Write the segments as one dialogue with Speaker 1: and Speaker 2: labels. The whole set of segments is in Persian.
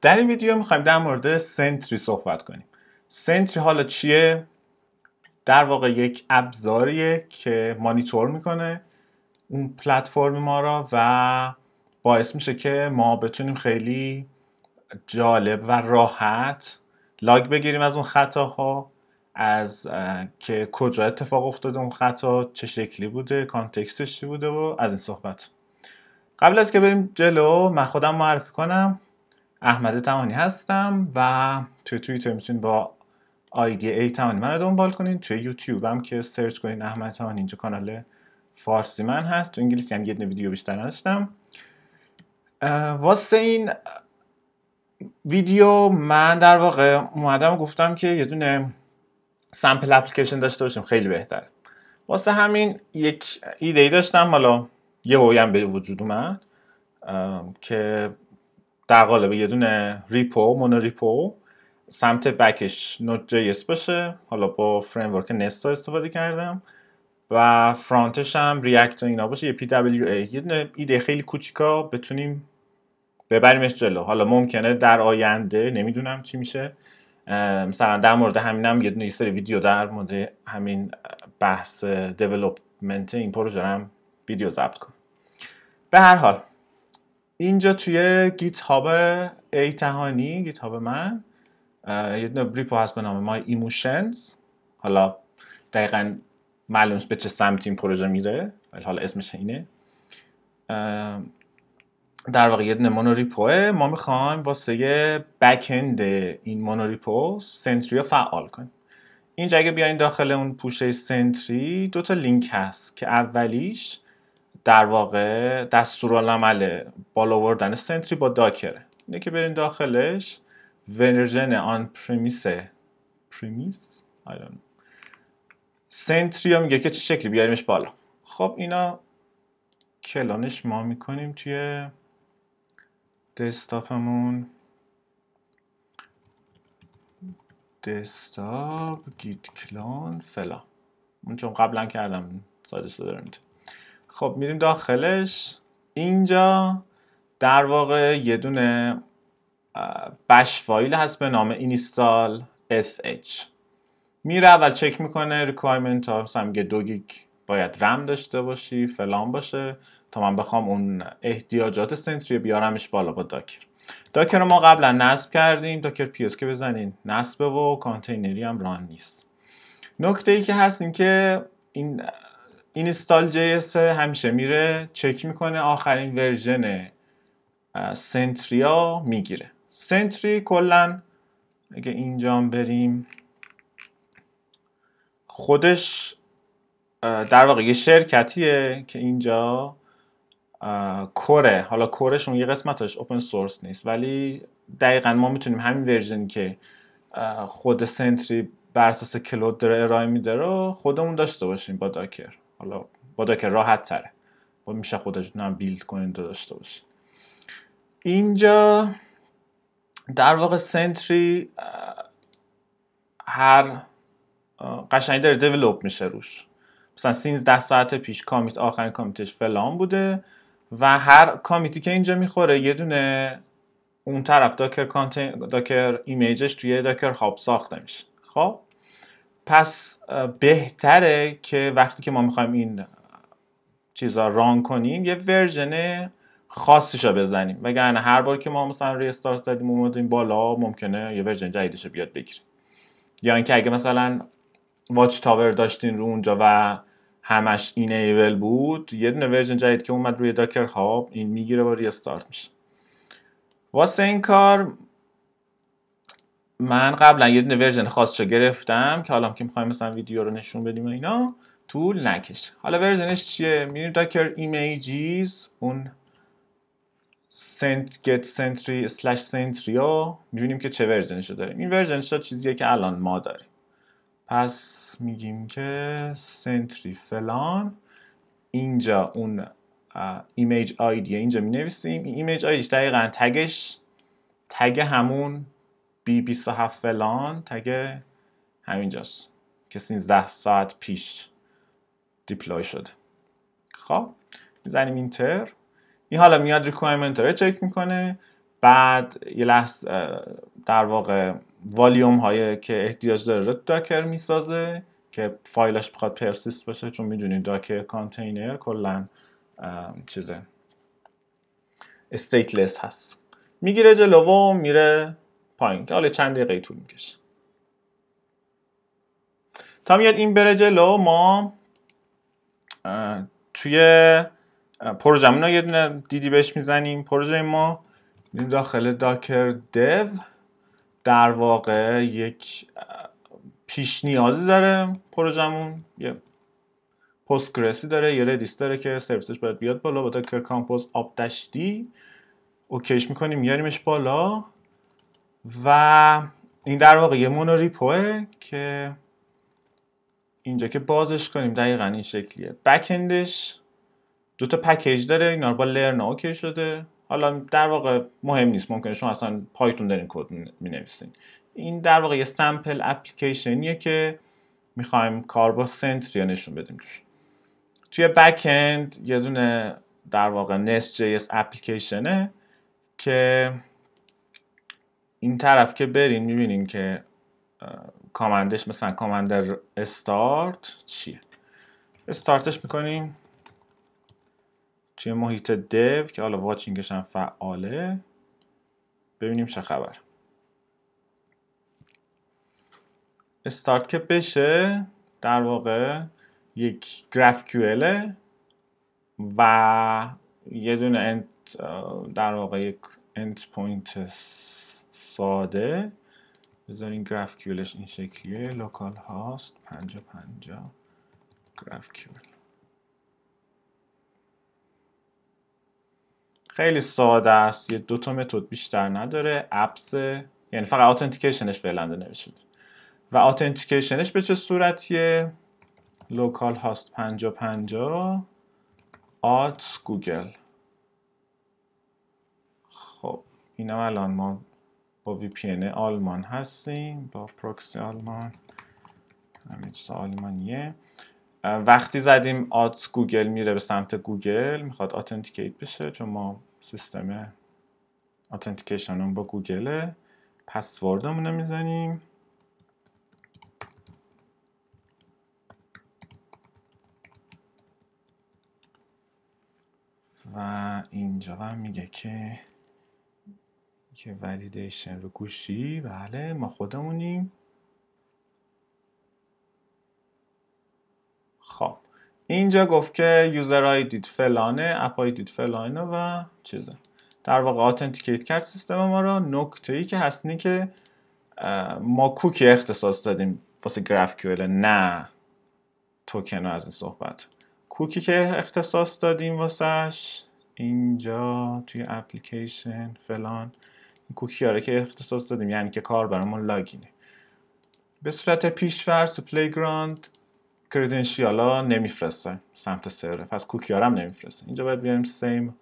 Speaker 1: در این ویدیو میخوایم در مورد سنتری صحبت کنیم سنتری حالا چیه در واقع یک ابزاریه که مانیتور میکنه اون پلتفرم ما را و باعث میشه که ما بتونیم خیلی جالب و راحت لاگ بگیریم از اون خطاها از که کجا اتفاق افتاده اون خطا چه شکلی بوده کانتکستش چی بوده و از این صحبت قبل از که بریم جلو من خودم معرفی کنم احمد تمانی هستم و توی توییتر میتونید با آیدی ای تمانی من رو دنبال کنین توی یوتیوب هم که سرچ کنین احمد تمانی اینجا کانال فارسی من هست تو انگلیسی هم یه ویدیو بیشتر نداشتم واسه این ویدیو من در واقع اومدم گفتم که یه دونه سمپل اپلیکیشن داشته باشیم خیلی بهتره واسه همین یک ایده ای داشتم حالا یه هویم به وجود اومد که در قالب یه دونه ریپو مونو ریپو سمت بکش نوت جی باشه حالا با فریم ورک نستا استفاده کردم و فرانتش هم ریاکت اینا باشه یه پی دبلیو ای یه دونه ایده خیلی کوچیکا بتونیم ببریمش جلو حالا ممکنه در آینده نمیدونم چی میشه مثلا در مورد همینم یه دونه سری ویدیو در مورد همین بحث دیولپمنت این پروژه هم ویدیو ضبط کنم به هر حال اینجا توی گیت هاب تهانی گیت هاب من یه ریپو هست به نام مای ایموشنز حالا دقیقا معلوم به چه سمت این پروژه میره ولی حالا اسمش اینه در واقع یه دونه مونوریپوه ما میخوایم واسه بکند این مونوریپو سنتری رو فعال کنیم اینجا اگه بیاین داخل اون پوشه سنتری دو تا لینک هست که اولیش در واقع دستورالعمل بالا بردن سنتری با داکره اینه که برین داخلش ورژن آن پریمیس پریمیس سنتری میگه که چه شکلی بیاریمش بالا خب اینا کلانش ما میکنیم توی دستاپمون دستاپ گیت کلان فلا اون چون قبلا کردم سایدش دارم خب میریم داخلش اینجا در واقع یه دونه بش فایل هست به نام اینستال sh میره اول چک میکنه ریکوایرمنت ها مثلا میگه دو گیگ باید رم داشته باشی فلان باشه تا من بخوام اون احتیاجات سنتری بیارمش بالا با داکر داکر رو ما قبلا نصب کردیم داکر پیس که بزنین نصب و کانتینری هم ران نیست نکته ای که هست این که این اینستال جی همیشه میره چک میکنه آخرین ورژن سنتریا میگیره سنتری کلا اگه اینجا بریم خودش در واقع یه شرکتیه که اینجا کره حالا اون یه قسمتش اوپن سورس نیست ولی دقیقا ما میتونیم همین ورژن که خود سنتری بر اساس کلود داره ارائه میده رو خودمون داشته باشیم با داکر حالا با که راحت تره با میشه خودتون هم بیلد کنین داشته باشید اینجا در واقع سنتری هر قشنگی داره دیولوب میشه روش مثلا ده ساعت پیش کامیت آخرین کامیتش فلان بوده و هر کامیتی که اینجا میخوره یه دونه اون طرف داکر, داکر ایمیجش توی داکر هاب ساخته میشه خب پس بهتره که وقتی که ما میخوایم این چیزا ران کنیم یه ورژن خاصش رو بزنیم وگرنه هر بار که ما مثلا ریستارت زدیم اومدیم بالا ممکنه یه ورژن جدیدش رو بیاد بگیریم یا اینکه اگه مثلا واچ تاور داشتین رو اونجا و همش اینیبل بود یه دونه ورژن جدید که اومد روی داکر هاب خب، این میگیره و ریستارت میشه واسه این کار من قبلا یه دونه ورژن خاصش رو گرفتم که حالا که میخوایم مثلا ویدیو رو نشون بدیم و اینا طول نکشه حالا ورژنش چیه میریم داکر ایمیجز اون سنت گت سنتری سنتری میبینیم که چه ورژنش رو داریم این ورژنش رو چیزیه که الان ما داریم پس میگیم که سنتری فلان اینجا اون ایمیج آیدیه اینجا می نویسیم این ایمیج آیدیش دقیقا تگش تگ همون بی 27 فلان تگ همینجاست که 13 ساعت پیش دیپلوی شده خب میزنیم اینتر این حالا میاد ریکوایرمنت رو چک میکنه بعد یه لحظه در واقع والیوم هایی که احتیاج داره رو داکر میسازه که فایلش بخواد پرسیست باشه چون میدونید داکر کانتینر کلا چیزه استیتلس هست میگیره جلو و میره پایین که حالا چند دقیقه طول میکشه تا میاد این بره جلو ما توی پروژه رو یه دونه دیدی بهش میزنیم پروژه ما داخل داکر دیو در واقع یک پیش نیازی داره پروژمون یه پستگرسی داره یه ردیس داره که سرویسش باید بیاد بالا با داکر کامپوز آب دشتی اوکیش میکنیم میاریمش بالا و این در واقع یه مونو که اینجا که بازش کنیم دقیقا این شکلیه بکندش دو تا پکیج داره اینا با لرن اوکی شده حالا در واقع مهم نیست ممکنه شما اصلا پایتون دارین کد می نویسین این در واقع یه سمپل اپلیکیشنیه که میخوایم کار با سنتری نشون بدیم توش توی بک یه دونه در واقع نست جی اس اپلیکیشنه که این طرف که بریم میبینیم که کامندش مثلا کامندر استارت چیه استارتش میکنیم توی محیط دیو که حالا واچینگش هم فعاله ببینیم چه خبر استارت که بشه در واقع یک گراف و یه دونه در واقع یک اند پوینت ساده بذارین کیولش این شکلیه لوکال هاست پنجا پنجا کیول خیلی ساده است یه دوتا تا متد بیشتر نداره اپس یعنی فقط آتنتیکیشنش فعلا نوشته و آتنتیکیشنش به چه صورتیه لوکال هاست پنجا آت گوگل خب اینم الان ما با VPN آلمان هستیم با پروکسی آلمان همین آلمانیه وقتی زدیم آت گوگل میره به سمت گوگل میخواد آتنتیکیت بشه چون ما سیستم آتنتیکیشن با گوگله پسوردمون رو میزنیم و اینجا هم میگه که که ولیدیشن رو گوشی بله ما خودمونیم خب اینجا گفت که یوزر آی دید فلانه اپ دید فلانه و چیزه در واقع آتنتیکیت کرد سیستم ما را نکته ای که هستنی که ما کوکی اختصاص دادیم واسه گراف کیول نه توکن از این صحبت کوکی که اختصاص دادیم واسهش اینجا توی اپلیکیشن فلان کوکیاره که اختصاص دادیم یعنی که کار برامون لاگینه به صورت فرض تو پلیگراند کردنشیال ها نمیفرسته سمت سرور پس کوکیار هم نمیفرسته اینجا باید بیایم سیم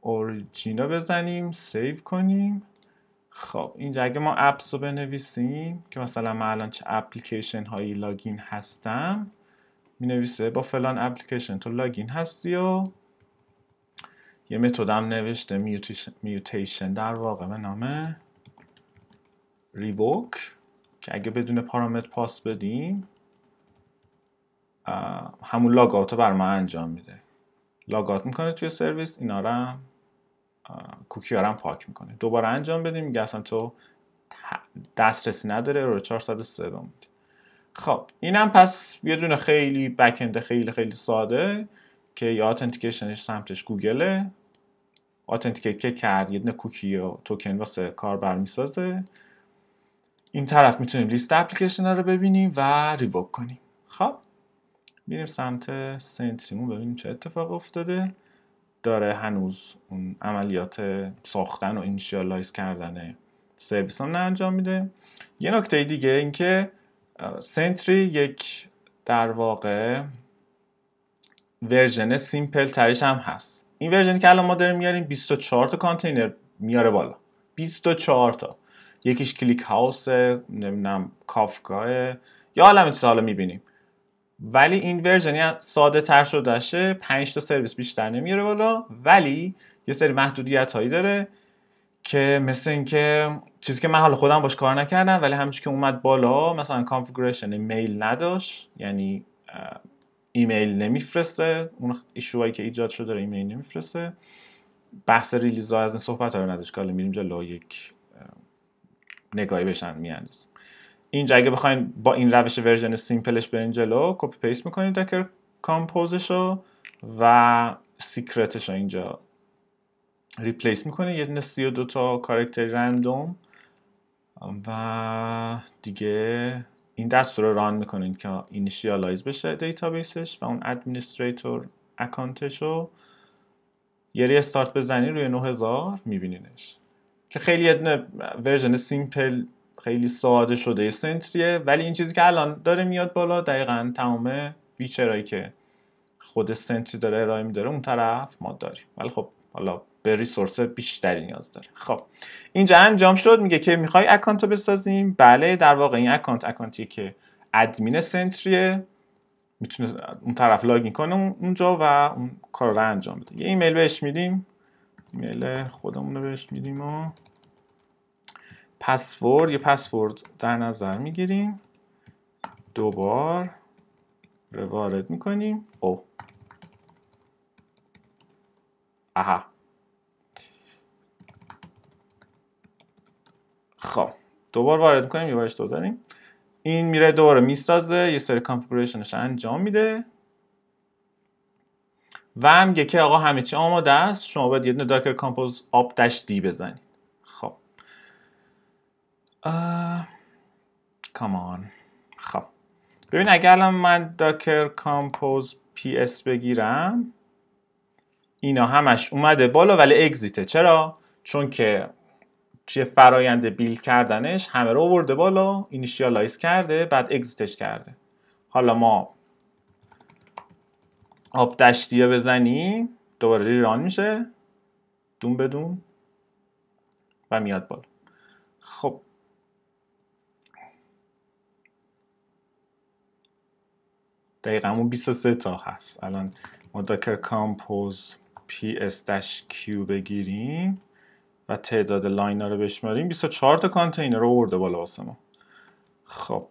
Speaker 1: اوریجینا بزنیم سیو کنیم خب اینجا اگه ما اپس رو بنویسیم که مثلا من الان چه اپلیکیشن هایی لاگین هستم نویسه با فلان اپلیکیشن تو لاگین هستی و یه هم نوشته میوتیشن در واقع به نام ریوک که اگه بدون پارامتر پاس بدیم همون لاگات رو بر ما انجام میده لاگات میکنه توی سرویس اینا رو کوکی هم پاک میکنه دوباره انجام بدیم میگه اصلا تو دسترسی نداره رو 403 بمونید خب اینم پس یه دونه خیلی بکنده خیلی خیلی ساده که یا آتنتیکیشنش سمتش گوگله اتنتیکیت که کرد یه کوکی و توکن واسه کار میسازه این طرف میتونیم لیست اپلیکیشن ها رو ببینیم و ریبوک کنیم خب میریم سمت سنتریمون ببینیم چه اتفاق افتاده داره هنوز اون عملیات ساختن و اینشیالایز کردن سرویس هم نه انجام میده یه نکته دیگه اینکه سنتری یک در واقع ورژن سیمپل ترش هم هست این ورژن که الان ما داریم میاریم 24 تا کانتینر میاره بالا 24 تا یکیش کلیک هاوس نمیدونم کافکا یا عالم چیزا حالا میبینیم ولی این ورژن ساده تر شدهشه 5 تا سرویس بیشتر نمیاره بالا ولی یه سری محدودیت هایی داره که مثل اینکه چیزی که من حالا خودم باش کار نکردم ولی همچی که اومد بالا مثلا کانفیگوریشن میل نداشت یعنی ایمیل نمیفرسته اون ایشوهایی که ایجاد شده داره ایمیل نمیفرسته بحث ریلیز ها از این صحبت ها رو نداشت که میریم جلو یک نگاهی بشن میاندازیم اینجا اگه بخواین با این روش ورژن سیمپلش برین جلو کپی پیست میکنید دکر کامپوزش رو و سیکرتش رو اینجا ریپلیس میکنه یه دونه 32 تا کارکتر رندوم و دیگه این دستور رو ران میکنین که اینیشیالایز بشه دیتابیسش و اون ادمینستریتور اکانتش رو یه استارت بزنی روی 9000 میبینینش که خیلی یه ورژن سیمپل خیلی ساده شده سنتریه ولی این چیزی که الان داره میاد بالا دقیقا تمام فیچرهایی که خود سنتری داره ارائه میداره اون طرف ما داریم ولی خب حالا به ریسورس بیشتری نیاز داره خب اینجا انجام شد میگه که میخوای اکانت رو بسازیم بله در واقع این اکانت اکانتی که ادمین سنتریه میتونه اون طرف لاگین کنه اونجا و اون کار رو انجام بده یه ایمیل بهش میدیم ایمیل خودمون رو بهش میدیم و پسورد یه پسورد در نظر میگیریم دوبار رو وارد میکنیم او خب دوبار وارد کنیم، یه بارش دو این میره دوباره میسازه یه سری کانفیگوریشنش انجام میده و میگه که آقا همه چی آماده است شما باید یه دونه داکر کامپوز آب داش دی بزنید خب کامان خب ببین اگر الان من داکر کامپوز پی اس بگیرم اینا همش اومده بالا ولی اگزیته چرا چون که توی فرایند بیل کردنش همه رو آورده بالا اینیشیالایز کرده بعد اگزیتش کرده حالا ما آب ها بزنیم دوباره ریران میشه دون بدون و میاد بالا خب دقیقا اون 23 تا هست الان ما داکر کامپوز ps-q بگیریم و تعداد لاین ها رو بشماریم 24 تا کانتینر رو آورده بالا واسه ما خب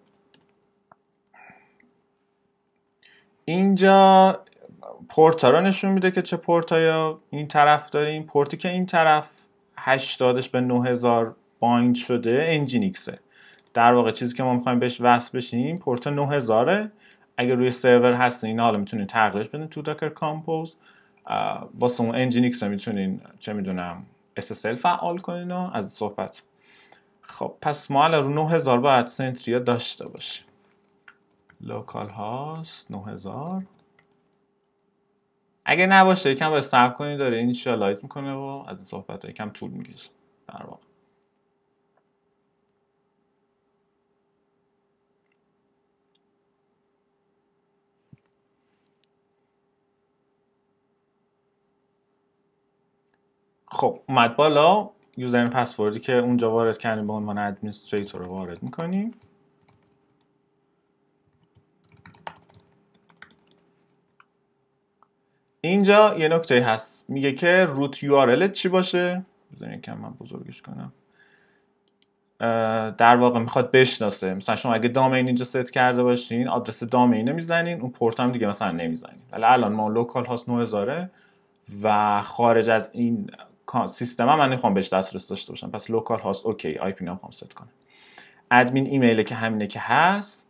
Speaker 1: اینجا پورت ها رو نشون میده که چه پورت های این طرف داریم پورتی که این طرف 80 به 9000 بایند شده انجینیکسه در واقع چیزی که ما میخوایم بهش وصل بشیم پورت 9000 اگر روی سرور هستین حالا میتونین تغییرش بدین تو داکر کامپوز واسه اون انجینیکس میتونین چه میدونم SSL فعال کنین و از صحبت خب پس ما الان رو 9000 باید سنتریا داشته باشیم لوکال هاست 9000 اگه نباشه یکم باید صبر کنید داره این میکنه و از این صحبت ها یکم طول میکشه در خب اومد بالا یوزرین پسوردی که اونجا وارد کردیم به عنوان ادمینستریتور رو وارد میکنیم اینجا یه نکته هست میگه که روت یو چی باشه بذارین کم من بزرگش کنم در واقع میخواد بشناسه مثلا شما اگه دامین اینجا ست کرده باشین آدرس دامین میزنین اون پورت هم دیگه مثلا نمیزنین ولی الان ما لوکال هاست 9000 و خارج از این سیستم من نمیخوام بهش دسترس داشته باشم پس لوکال هاست اوکی آی پی نمیخوام ست کنم ادمین ایمیله که همینه که هست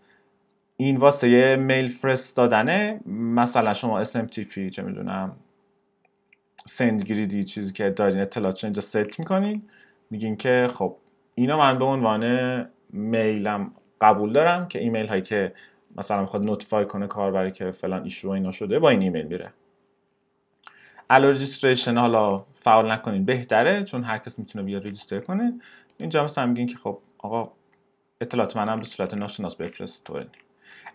Speaker 1: این واسه یه میل فرستادنه مثلا شما پی چه میدونم سندگریدی چیزی که دارین اطلاعات اینجا ست میکنین میگین که خب اینا من به عنوان میلم قبول دارم که ایمیل هایی که مثلا میخواد نوتیفای کنه کاربری که فلان ایشو اینا شده با این ایمیل میره رجستریشن حالا فعال نکنین بهتره چون هر کس میتونه بیا رجیستر کنه اینجا مثلا میگین که خب آقا اطلاعات منم به صورت ناشناس بفرست تو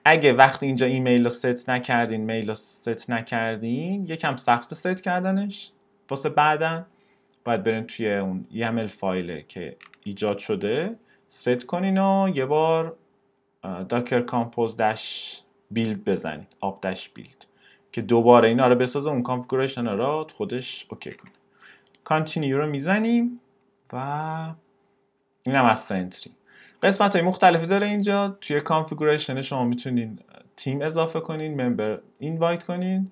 Speaker 1: اگه وقتی اینجا ایمیل رو ست نکردین میل رو ست نکردین یکم سخت ست کردنش واسه بعدا باید برین توی اون یمل فایله که ایجاد شده ست کنین و یه بار داکر کامپوز داش بیلد بزنید آب داش بیلد که دوباره اینا رو بسازه اون کانفیگوریشن رو خودش اوکی کنه کانتینیو رو میزنیم و این هم از سنتری قسمت های مختلفی داره اینجا توی کانفیگوریشن شما میتونین تیم اضافه کنین ممبر اینوایت کنین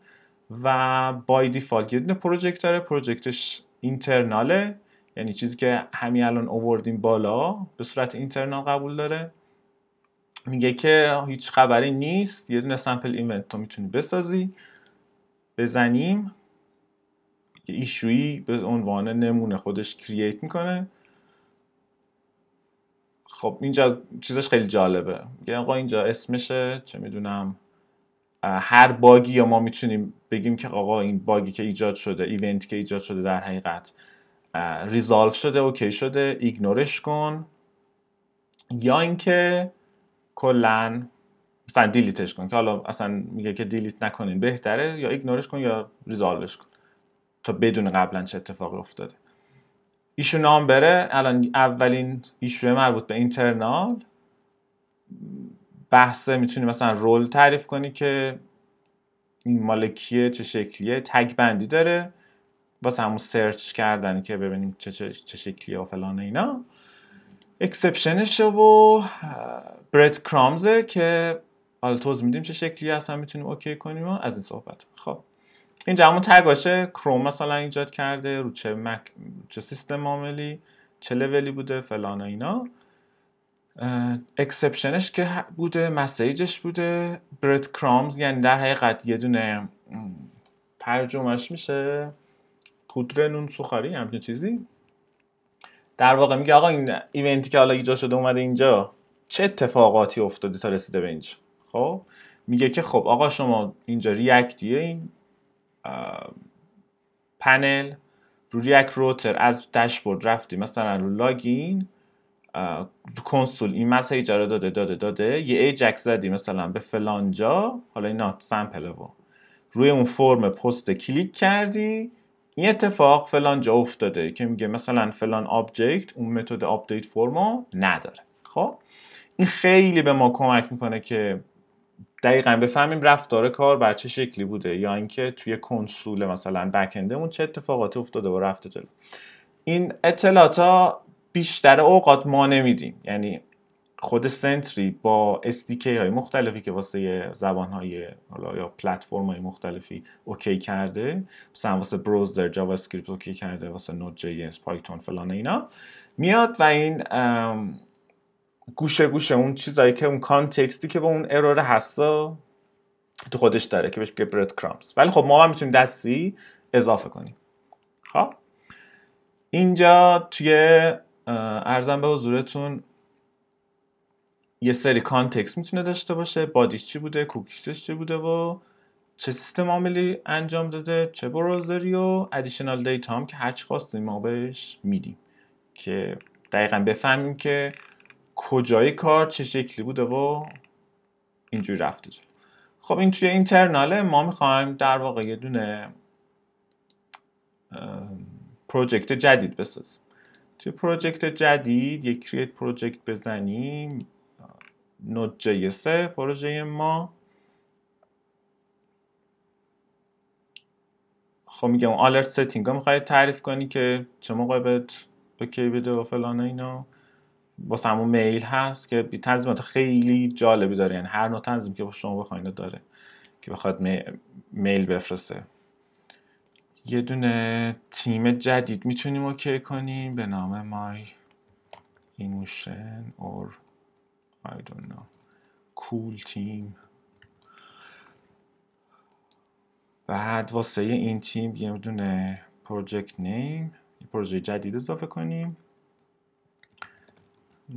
Speaker 1: و بای دیفالت یه دونه پروژکت داره پروژکتش اینترناله یعنی چیزی که همین الان اووردیم بالا به صورت اینترنال قبول داره میگه که هیچ خبری نیست یه دونه سمپل ایونت تو میتونی بسازی بزنیم ایشویی به عنوان نمونه خودش کرییت میکنه خب اینجا چیزش خیلی جالبه میگه آقا اینجا اسمشه چه میدونم هر باگی یا ما میتونیم بگیم که آقا این باگی که ایجاد شده ایونت که ایجاد شده در حقیقت ریزالف شده اوکی شده ایگنورش کن یا اینکه کلا مثلا دیلیتش کن که حالا اصلا میگه که دیلیت نکنین بهتره یا ایگنورش کن یا ریزالوش کن تا بدون قبلا چه اتفاقی افتاده ایشو نام بره الان اولین ایشو مربوط به اینترنال بحث میتونی مثلا رول تعریف کنی که این مالکیه چه شکلیه تگ بندی داره واسه همون سرچ کردن که ببینیم چه, چه, چه شکلیه و فلان اینا اکسپشنشه و برد کرامزه که حالا توضیح میدیم چه شکلی هستم میتونیم اوکی کنیم و از این صحبت خب این تگ باشه کروم مثلا ایجاد کرده رو چه, مک... چه سیستم عاملی چه لولی بوده فلان و اینا اکسپشنش که بوده مسیجش بوده برد کرامز یعنی در حقیقت یه دونه ترجمهش میشه پودر نون سوخاری همچین چیزی در واقع میگه آقا این ایونتی که حالا ایجاد شده اومده اینجا چه اتفاقاتی افتاده تا رسیده به اینجا خب میگه که خب آقا شما اینجا ریاکتیه این پنل روی یک روتر از داشبورد رفتی مثلا رو لاگین کنسول این مسیج رو داده داده داده یه ایجک زدی مثلا به فلان جا حالا این نات سمپل رو روی اون فرم پست کلیک کردی این اتفاق فلان جا افتاده که میگه مثلا فلان آبجکت اون متد آپدیت فرما نداره خب این خیلی به ما کمک میکنه که دقیقا بفهمیم رفتار کار بر چه شکلی بوده یا اینکه توی کنسول مثلا بکندمون چه اتفاقاتی افتاده و رفته جلو این اطلاعات بیشتر اوقات ما نمیدیم یعنی خود سنتری با SDK های مختلفی که واسه زبان های حالا یا پلتفرم های مختلفی اوکی کرده مثلا واسه بروزر جاوا اسکریپت اوکی کرده واسه نود جی اس پایتون فلان اینا میاد و این گوشه گوشه اون چیزایی که اون کانتکستی که به اون ارور هستا تو خودش داره که بهش میگه برد کرامز ولی خب ما هم میتونیم دستی اضافه کنیم خب اینجا توی ارزم به حضورتون یه سری کانتکست میتونه داشته باشه بادیش چی بوده کوکیشش چی بوده و چه سیستم عاملی انجام داده چه بروزری و ادیشنال دیتا هم که هرچی خواستیم ما بهش میدیم که دقیقا بفهمیم که کجای کار چه شکلی بوده و اینجوری رفته جا. خب این توی اینترناله ما میخوایم در واقع یه دونه پروژکت جدید بسازیم توی پروژکت جدید یک کریت پروژکت بزنیم نود جی پروژه ما خب میگم اون آلرت ستینگ ها تعریف کنی که چه موقع بهت اوکی بده و فلان اینا واسه همون میل هست که تنظیمات خیلی جالبی داره یعنی هر نوع تنظیم که شما بخواین داره که بخواد میل بفرسته یه دونه تیم جدید میتونیم اوکی کنیم به نام مای ایموشن اور I don't know cool تیم بعد واسه این تیم یه دونه پروژکت نیم پروژه جدید اضافه کنیم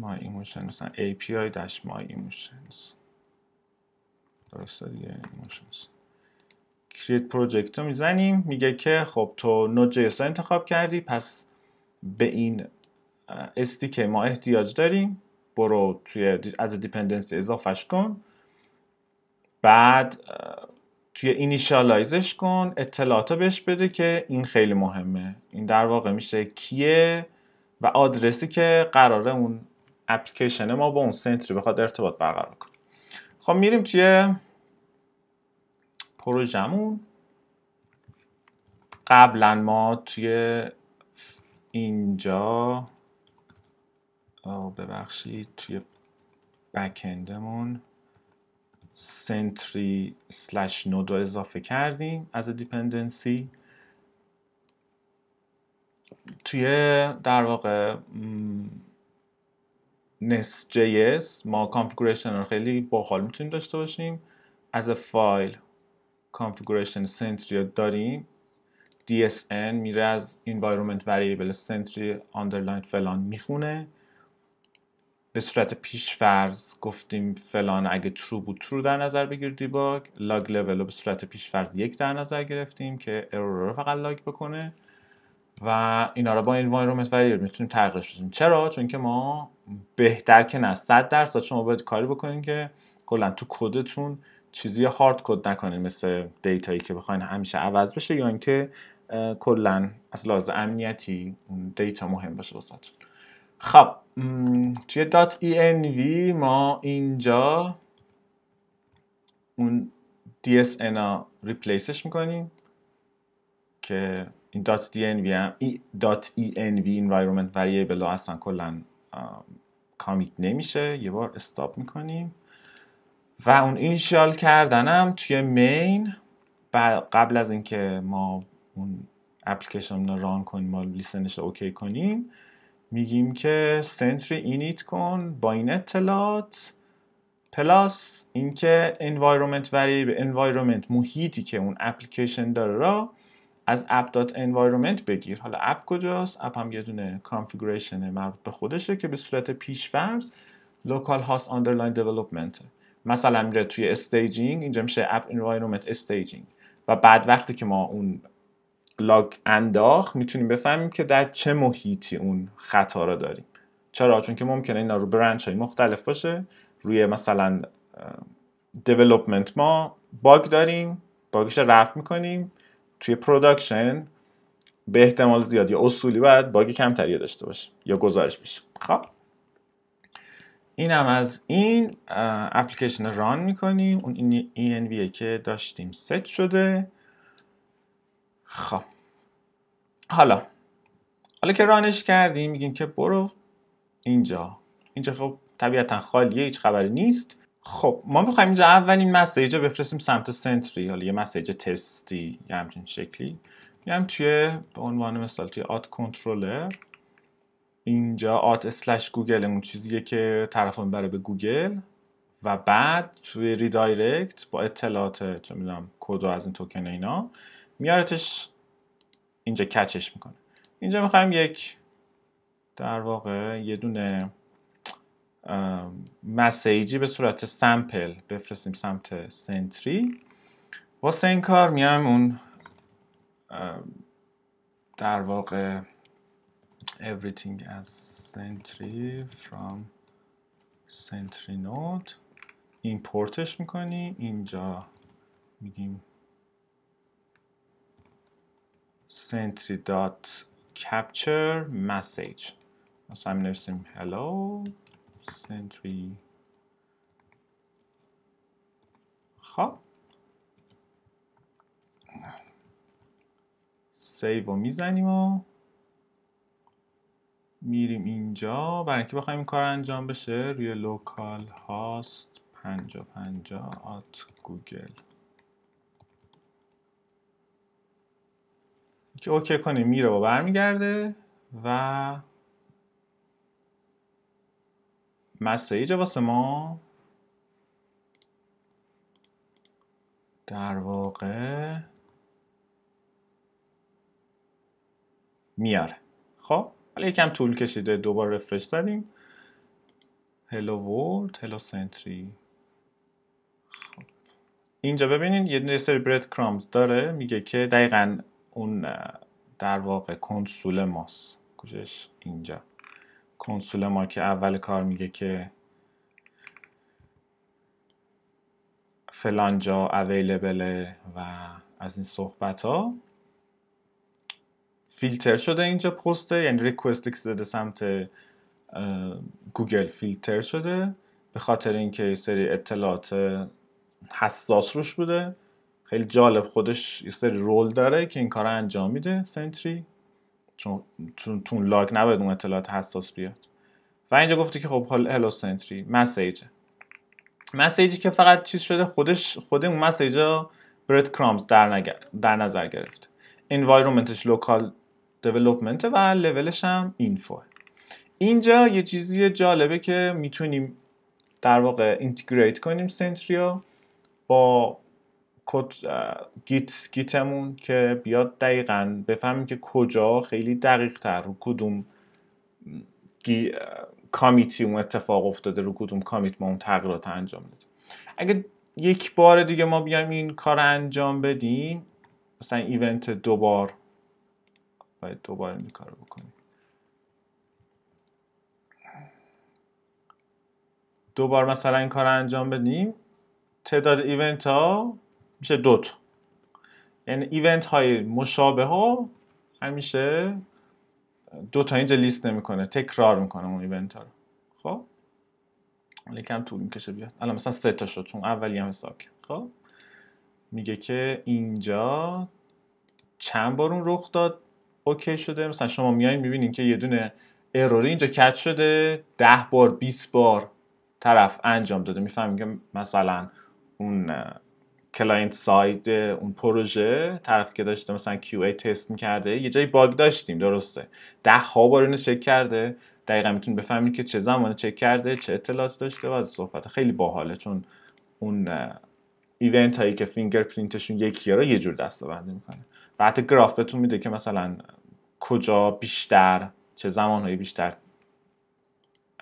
Speaker 1: My Emotions پی API dash My Emotions درسته دیگه Emotions Create Project رو میزنیم میگه که خب تو Node.js رو انتخاب کردی پس به این استیک ما احتیاج داریم برو توی از دیپندنسی اضافهش کن بعد توی اینیشالایزش کن اطلاعات بهش بده که این خیلی مهمه این در واقع میشه کیه و آدرسی که قراره اون اپلیکیشن ما با اون سنتری بخواد ارتباط برقرار کنه خب میریم توی پروژمون قبلا ما توی اینجا ببخشید توی بکندمون سنتری سلش نود رو اضافه کردیم از دیپندنسی توی در واقع نست جی ما کانفیگوریشن رو خیلی باحال میتونیم داشته باشیم از فایل کانفیگوریشن سنتری داریم DSN میره از environment variable سنتری underline فلان میخونه به صورت پیش فرض گفتیم فلان اگه ترو بود ترو در نظر بگیر دیباگ لاگ لول رو به صورت پیش فرض یک در نظر گرفتیم که ارور رو فقط لاگ بکنه و اینا رو با این environment variable میتونیم تغییرش بدیم چرا چون که ما بهتر که نه 100 درصد شما باید کاری بکنید که کلا تو کدتون چیزی هارد کد نکنید مثل دیتایی که بخواین همیشه عوض بشه یا اینکه کلا از لحاظ امنیتی دیتا مهم باشه واسهتون خب توی دات .env ما اینجا اون dsn ریپلیسش میکنیم که این هم ای .env environment variable ها اصلا کلا کامیت نمیشه یه بار استاپ میکنیم و اون اینیشیال کردنم توی مین قبل از اینکه ما اون اپلیکیشن رو ران کنیم ما لیسنش رو اوکی کنیم میگیم که سنتری اینیت کن با این اطلاعات پلاس اینکه environment به environment محیطی که اون اپلیکیشن داره را از app.environment بگیر حالا اپ کجاست اپ هم یه دونه کانفیگوریشن مربوط به خودشه که به صورت فرض لوکال هاست آندرلاین دیولپمنت مثلا میره توی استیجینگ اینجا میشه اپ انوایرمنت استیجینگ و بعد وقتی که ما اون لاگ انداخت میتونیم بفهمیم که در چه محیطی اون خطا را داریم چرا چون که ممکنه اینا رو برنچ های مختلف باشه روی مثلا دیولپمنت ما باگ داریم باگش رفع میکنیم توی پروداکشن به احتمال زیاد یا اصولی باید باگ کمتری داشته باشه یا گزارش بشه خب این هم از این اپلیکیشن ران میکنیم اون این که داشتیم ست شده خب حالا حالا که رانش کردیم میگیم که برو اینجا اینجا خب طبیعتا خالیه هیچ خبری نیست خب ما میخوایم اینجا اولین مسیج رو بفرستیم سمت سنتری حالا یه مسیج تستی یا همچین شکلی میام توی به عنوان مثال توی آت کنترلر اینجا آت اسلش گوگل اون چیزیه که طرف بره به گوگل و بعد توی ریدایرکت با اطلاعات چه میدونم کد از این توکن اینا میارتش اینجا کچش میکنه اینجا میخوایم یک در واقع یه دونه مسیجی به صورت سمپل بفرستیم سمت سنتری واسه این کار میام اون در واقع everything as سنتری from سنتری نود، ایمپورتش میکنی اینجا میگیم سنتری. دات کپچر message مثلا می نویسیم hello سنتری خب سیو رو میزنیم و میریم اینجا برای اینکه بخوایم این کار انجام بشه روی لوکال هاست پنجا پنجا آت گوگل که اوکی کنیم میره و برمیگرده و مسیج واسه ما در واقع میاره خب حالا یکم طول کشیده دوباره رفرش دادیم هلو ورد هلو سنتری اینجا ببینید یه سری برد کرامز داره میگه که دقیقا اون در واقع کنسول ماست کجاش اینجا کنسول ما که اول کار میگه که فلانجا جا اویلیبله و از این صحبت ها فیلتر شده اینجا پسته یعنی ریکوستی که زده سمت گوگل فیلتر شده به خاطر اینکه سری اطلاعات حساس روش بوده خیلی جالب خودش یه سری رول داره که این کار انجام میده سنتری چون چون, لاگ نباید اون اطلاعات حساس بیاد و اینجا گفته که خب هلو سنتری مسیج. مسیجی که فقط چیز شده خودش خود اون مسیج برد کرامز در, در نظر گرفت. انوایرومنتش لوکال دیولوپمنت و لولش هم اینفو اینجا یه چیزی جالبه که میتونیم در واقع اینتگریت کنیم سنتریو با کد گیت گیتمون که بیاد دقیقا بفهمیم که کجا خیلی دقیق تر رو کدوم گی... کامیتی اون اتفاق افتاده رو کدوم کامیت ما اون تغییرات انجام دادیم اگه یک بار دیگه ما بیایم این کار انجام بدیم مثلا ایونت دوبار باید دوباره این کار بکنیم دوبار مثلا این کار انجام بدیم تعداد ایونت ها میشه دو یعنی ایونت های مشابه ها همیشه دو تا اینجا لیست نمیکنه تکرار میکنه اون ایونت ها رو خب کم طول میکشه بیاد الان مثلا سه تا شد چون اولی هم حساب خب میگه که اینجا چند بار اون رخ داد اوکی شده مثلا شما میایین میبینین که یه دونه اروری اینجا کچ شده ده بار 20 بار طرف انجام داده میفهمیم که مثلا اون کلاینت ساید اون پروژه طرف که داشته مثلا QA تست میکرده یه جایی باگ داشتیم درسته ده ها بار اینو چک کرده دقیقا میتونید بفهمید که چه زمانه چک کرده چه اطلاعات داشته و از صحبت خیلی باحاله چون اون ایونت هایی که فینگر پرینتشون یکی رو یه جور دستبندی میکنه و حتی گراف بهتون میده که مثلا کجا بیشتر چه هایی بیشتر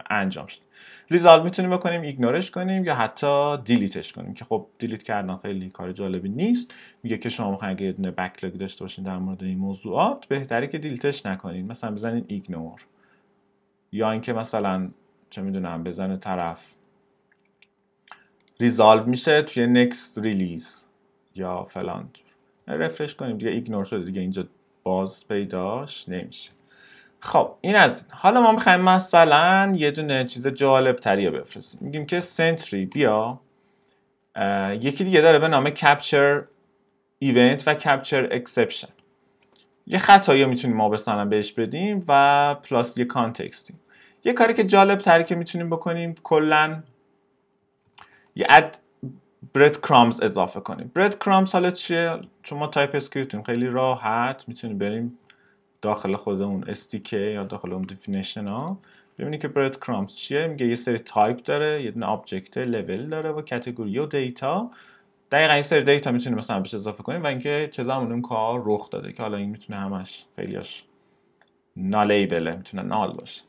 Speaker 1: انجام شد ریزالو میتونیم بکنیم ایگنورش کنیم یا حتی دیلیتش کنیم که خب دیلیت کردن خیلی کار جالبی نیست میگه که شما اگه یه دونه بکلاگ داشته باشین در مورد این موضوعات بهتره که دیلیتش نکنید مثلا بزنین ایگنور یا اینکه مثلا چه میدونم بزنه طرف ریزالو میشه توی نکست ریلیز یا فلان رفرش کنیم دیگه ایگنور شده دیگه اینجا باز پیداش نمیشه خب این از حالا ما میخوایم مثلا یه دونه چیز جالب تری بفرستیم میگیم که سنتری بیا یکی دیگه داره به نام کپچر ایونت و کپچر اکسپشن یه خطایی میتونیم ما بهش بدیم و پلاس یه کانتکستیم یه کاری که جالب تری که میتونیم بکنیم کلا یه اد برد کرامز اضافه کنیم برد کرامز حالا چیه چون ما تایپ اسکریپتیم خیلی راحت میتونیم بریم داخل خود اون SDK یا داخل اون دیفینیشن ها ببینید که برد کرامز چیه میگه یه سری تایپ داره یه دونه آبجکت لول داره و کتگوری و دیتا دقیقا این سری دیتا میتونیم مثلا بهش اضافه کنیم و اینکه چه زمان اون کار رخ داده که حالا این میتونه همش خیلیاش نالیبله میتونه نال باشه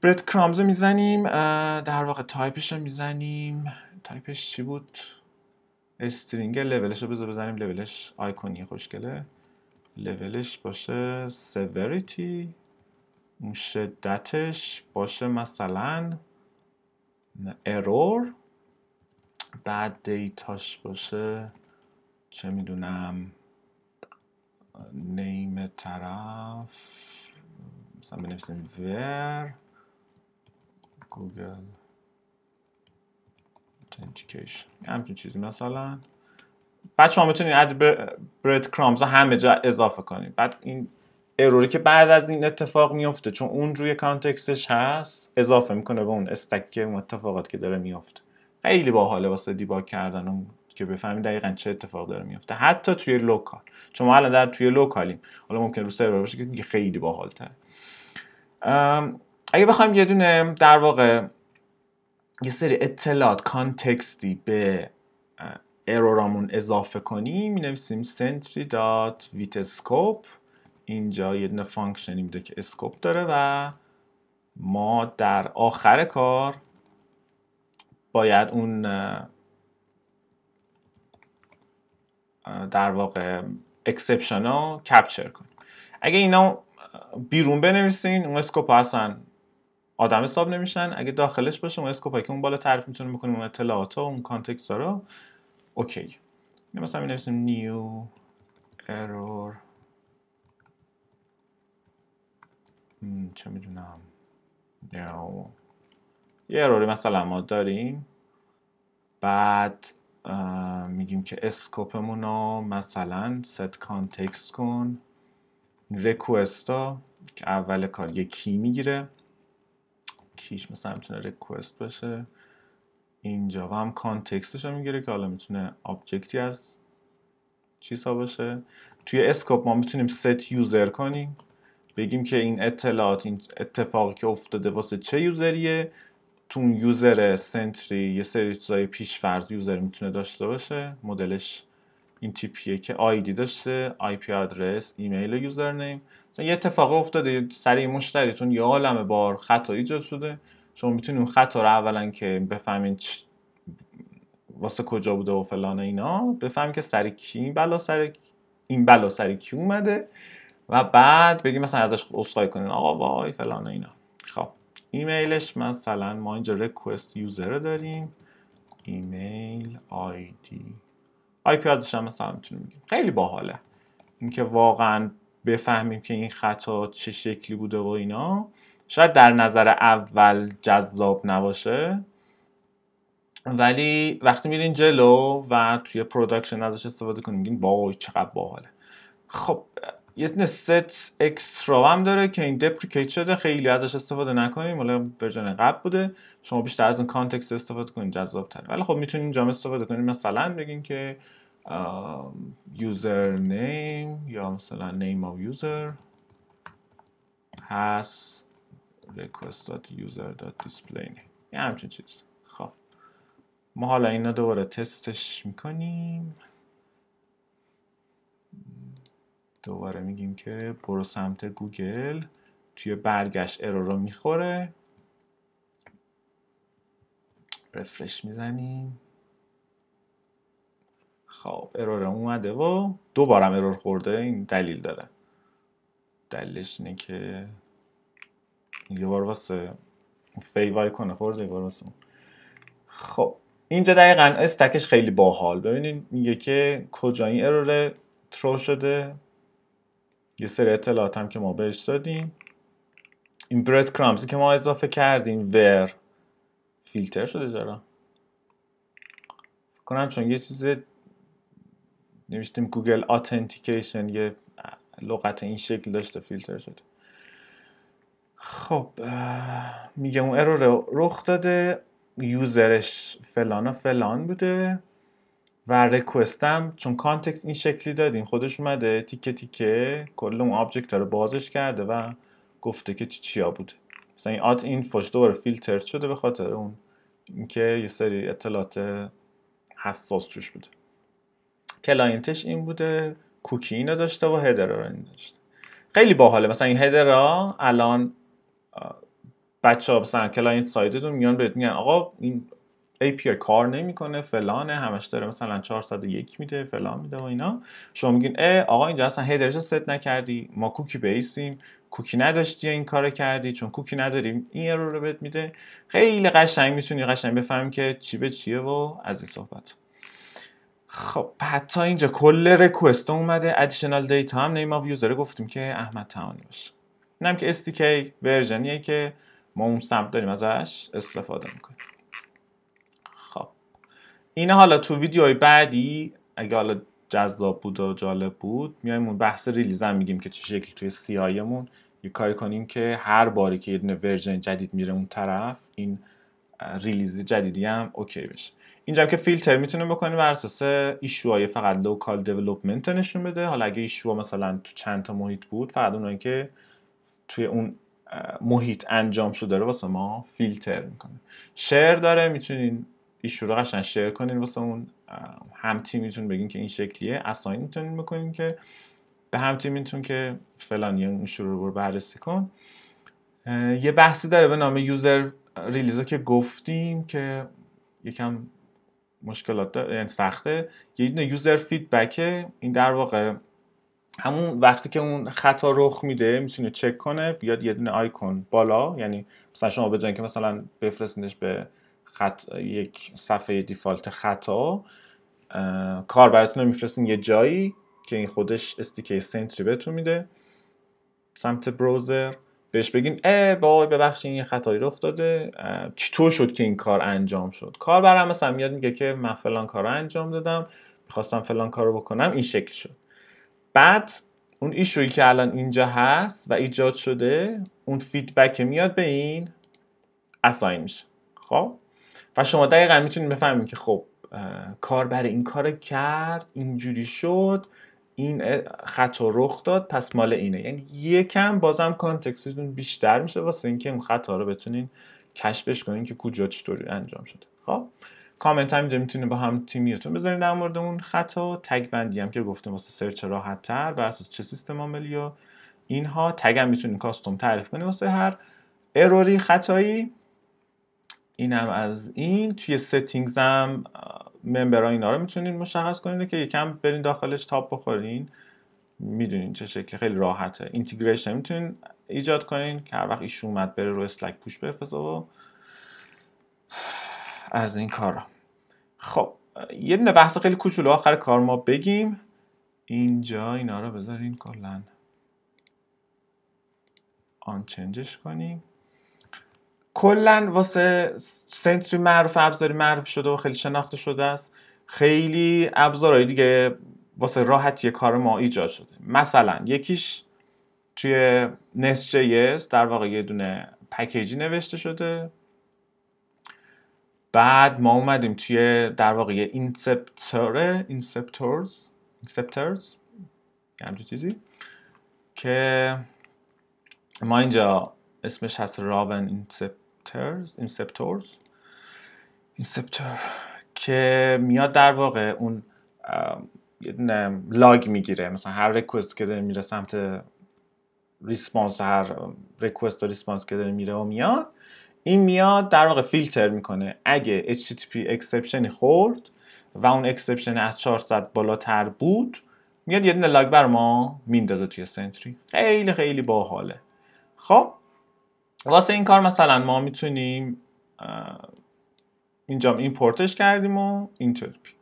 Speaker 1: برد کرامز رو میزنیم در واقع تایپش رو میزنیم تایپش چی بود استرینگ لولش رو بذار بزنیم لولش آیکونی خوشگله لولش باشه سیوریتی اون شدتش باشه مثلا ارور بعد دیتاش باشه چه میدونم نیم طرف مثلا بنویسیم ور گوگل اتنتیکیشن همچین چیزی مثلا بعد شما میتونید اد برد کرامز رو همه جا اضافه کنید بعد این اروری که بعد از این اتفاق میفته چون اون روی کانتکستش هست اضافه میکنه به اون استک اون اتفاقات که داره میفته خیلی باحاله واسه دیباگ کردن اون که بفهمید دقیقا چه اتفاق داره میفته حتی توی لوکال چون ما الان در توی لوکالیم حالا ممکن رو سرور باشه که خیلی باحال تره اگه بخوایم یه دونه در واقع یه سری اطلاعات کانتکستی به ارورامون اضافه کنیم می نویسیم اسکوپ اینجا یه دونه فانکشنی میده که اسکوپ داره و ما در آخر کار باید اون در واقع اکسپشن ها کپچر کنیم اگه اینا بیرون بنویسین اون اسکوپ اصلا آدم حساب نمیشن اگه داخلش باشه اون اسکوپ که اون بالا تعریف میتونه بکنیم اون اطلاعات ها اون کانتکست ها رو اوکی مثلا می نویسیم نیو ارور چه میدونم یه اروری مثلا ما داریم بعد میگیم که اسکوپمون رو مثلا ست کانتکست کن ریکوستا که اول کار یه کی میگیره کیش مثلا میتونه ریکوست بشه اینجا و هم کانتکستش رو میگیره که حالا میتونه آبجکتی از چیزها باشه توی اسکوپ ما میتونیم ست یوزر کنیم بگیم که این اطلاعات این اتفاقی که افتاده واسه چه یوزریه تو اون یوزر سنتری یه سری چیزای پیش فرض یوزر میتونه داشته باشه مدلش این تیپیه که آیدی داشته آی پی آدرس ایمیل یوزر نیم یه اتفاقی افتاده سری مشتریتون یه عالمه بار خطا ایجاد شده شما میتونید اون خط رو اولا که بفهمین واسه کجا بوده و فلان اینا بفهمین که سر کی بلا سر این بلا سر کی اومده و بعد بگیم مثلا ازش اسخای کنین آقا وای فلان اینا خب ایمیلش مثلا ما اینجا request یوزر داریم ایمیل آیدی آی پی آدرسش هم مثلا میتونیم بگیم خیلی باحاله اینکه واقعا بفهمیم که این خطا چه شکلی بوده و اینا شاید در نظر اول جذاب نباشه ولی وقتی میرین جلو و توی پروداکشن ازش استفاده کنیم میگین وای چقدر باحاله خب یه دونه ست اکسترا هم داره که این دپریکیت شده خیلی ازش استفاده نکنیم حالا ورژن قبل بوده شما بیشتر از این کانتکست استفاده کنیم جذاب ولی خب میتونیم اینجا استفاده کنیم مثلا بگین که یوزر نیم یا مثلا نیم او یوزر هست request.user.display یه همچین چیز خب ما حالا اینا دوباره تستش میکنیم دوباره میگیم که برو سمت گوگل توی برگشت ارور رو میخوره رفرش میزنیم خب ارور اومده و دوبارم ارور خورده این دلیل داره دلیلش اینه که یه بار واسه وای کنه خورد یه بار واسه خب اینجا دقیقا استکش خیلی باحال ببینید میگه که کجا این ارور ترو شده یه سری اطلاعات هم که ما بهش دادیم این برد کرامزی که ما اضافه کردیم ور فیلتر شده چرا کنم چون یه چیز نوشتیم گوگل آتنتیکیشن یه لغت این شکل داشته فیلتر شده خب میگه اون ارور رخ داده یوزرش فلان و فلان بوده و رکوستم چون کانتکست این شکلی دادیم خودش اومده تیکه تیکه کل اون آبجکت رو بازش کرده و گفته که چی چیا بوده مثلا این آت این فش دوباره فیلتر شده به خاطر اون اینکه یه سری اطلاعات حساس توش بوده کلاینتش این بوده کوکی اینو داشته و هدر رو این داشته خیلی باحاله مثلا این هدر الان بچه ها مثلا کلاینت سایدتون میان بهت میگن آقا این API کار نمیکنه فلانه همش داره مثلا 401 میده فلان میده و اینا شما میگین اه آقا اینجا اصلا ست نکردی ما کوکی بیسیم کوکی نداشتی این کار کردی چون کوکی نداریم این ارور رو بهت میده خیلی قشنگ میتونی قشنگ بفهمی که چی به چیه و از این صحبت خب حتی اینجا کل رکوست اومده ادیشنال دیتا هم نیم آف یوزر گفتیم که احمد تعانی باشه اینم که SDK ورژنیه که ما اون سمت داریم ازش استفاده میکنیم خب این حالا تو ویدیوهای بعدی اگه حالا جذاب بود و جالب بود میایم اون بحث ریلیز هم میگیم که چه شکلی توی سیایمون یه کاری کنیم که هر باری که یه ورژن جدید میره اون طرف این ریلیز جدیدی هم اوکی بشه اینجا که فیلتر میتونه بکنیم بر اساس ایشوهای فقط لوکال دیولپمنت نشون بده حالا اگه ایشو مثلا تو چند تا محیط بود فقط اونایی که توی اون محیط انجام شده رو واسه ما فیلتر میکنه شعر داره میتونین ایشو رو قشن شعر کنین واسه اون هم تیمیتون بگین که این شکلیه اساین میتونین بکنین که به هم تیمیتون که فلان یا این شروع رو بررسی کن یه بحثی داره به نام یوزر ریلیز که گفتیم که یکم مشکلات داره یعنی سخته یه یوزر فیدبکه این در واقع همون وقتی که اون خطا رخ میده میتونه چک کنه بیاد یه دونه آیکون بالا یعنی مثلا شما به که مثلا بفرستینش به خط یک صفحه دیفالت خطا کار براتون رو میفرستین یه جایی که این خودش SDk سنتری بهتون میده سمت بروزر بهش بگین اه بای ببخشید این خطایی رخ داده چطور شد که این کار انجام شد کار کاربرم مثلا میاد میگه که من فلان کار رو انجام دادم میخواستم فلان کار رو بکنم این شکل شد بعد اون ایشویی که الان اینجا هست و ایجاد شده اون فیدبک میاد به این اساین میشه خب و شما دقیقا میتونید بفهمید که خب کار برای این کار کرد اینجوری شد این خطا رخ داد پس مال اینه یعنی یکم بازم کانتکستتون بیشتر میشه واسه اینکه اون خطا رو بتونین کشفش کنین که کجا چطوری انجام شده خب کامنت هم اینجا میتونید با هم تیمیتون بذارین در مورد اون خطا و تگ بندی هم که گفتیم واسه سرچ راحت تر بر اساس چه سیستم عاملی و اینها تگ هم میتونین کاستوم تعریف کنید واسه هر اروری خطایی اینم از این توی ستینگز هم ممبرها اینا رو میتونین مشخص کنین که یکم برین داخلش تاپ بخورین میدونین چه شکلی خیلی راحته اینتگریشن میتونین ایجاد کنین که هر وقت ایشون اومد بره رو اسلک پوش بفرسته و از این کارا خب یه دونه بحث خیلی کوچولو آخر کار ما بگیم اینجا اینا رو بذارین کلا آن چنجش کنیم کلا واسه سنتری معروف ابزاری معروف شده و خیلی شناخته شده است خیلی ابزارهای دیگه واسه راحتی کار ما ایجاد شده مثلا یکیش توی نسجه در واقع یه دونه پکیجی نوشته شده بعد ما اومدیم توی در واقع یه اینسپتوره اینسپتورز اینسپترز همچین چیزی که ما اینجا اسمش هست راون اینسپترز اینسپتورز اینسپتور که میاد در واقع اون لاگ میگیره مثلا هر ریکوست که داره میره سمت ریسپانس هر ریکوست و ریسپانس که داره میره و میاد این میاد در واقع فیلتر میکنه اگه HTTP اکسپشنی خورد و اون اکسپشن از 400 بالاتر بود میاد یه دونه لاگ بر ما میندازه توی سنتری خیلی خیلی باحاله خب واسه این کار مثلا ما میتونیم اینجا ایمپورتش کردیم و ترپی.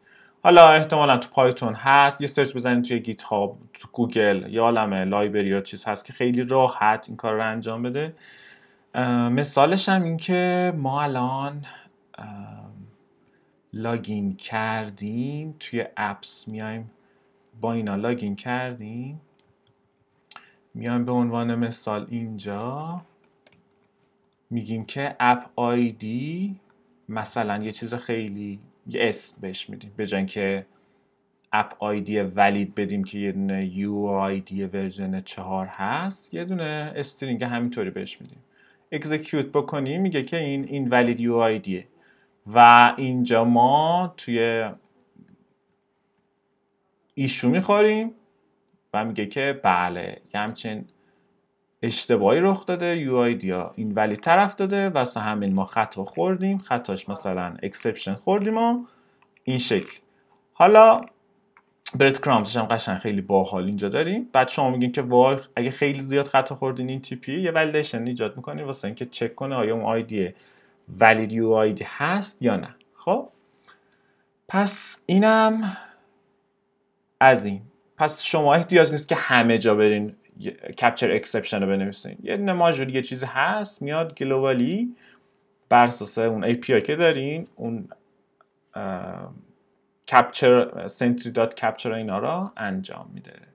Speaker 1: حالا احتمالا تو پایتون هست یه سرچ بزنید توی گیت هاب تو گوگل یا عالمه لایبری یا چیز هست که خیلی راحت این کار رو انجام بده مثالش هم این که ما الان لاگین کردیم توی اپس میایم با اینا لاگین کردیم میایم به عنوان مثال اینجا میگیم که اپ آیدی مثلا یه چیز خیلی یه اسم بهش میدیم به که اپ آیدی ولید بدیم که یه دونه یو آیدی ورژن چهار هست یه دونه استرینگ همینطوری بهش میدیم اکزیکیوت بکنی میگه که این این ولید یو و اینجا ما توی ایشو میخوریم و میگه که بله یه همچین اشتباهی رخ داده یو آی این طرف داده و همین ما خطا خوردیم خطاش مثلا اکسپشن خوردیم و این شکل حالا برد هم قشنگ خیلی باحال اینجا داریم بعد شما میگین که وای اگه خیلی زیاد خطا خوردین این تیپی یه ولیدیشن ایجاد میکنین واسه اینکه چک کنه آیا اون آیدی ولید یو آیدی هست یا نه خب پس اینم از این پس شما احتیاج نیست که همه جا برین کپچر اکسپشن رو بنویسین یه دونه یه چیزی هست میاد گلوبالی بر اساس اون API که دارین اون کپچر سنتری دات کپچر اینا را انجام میده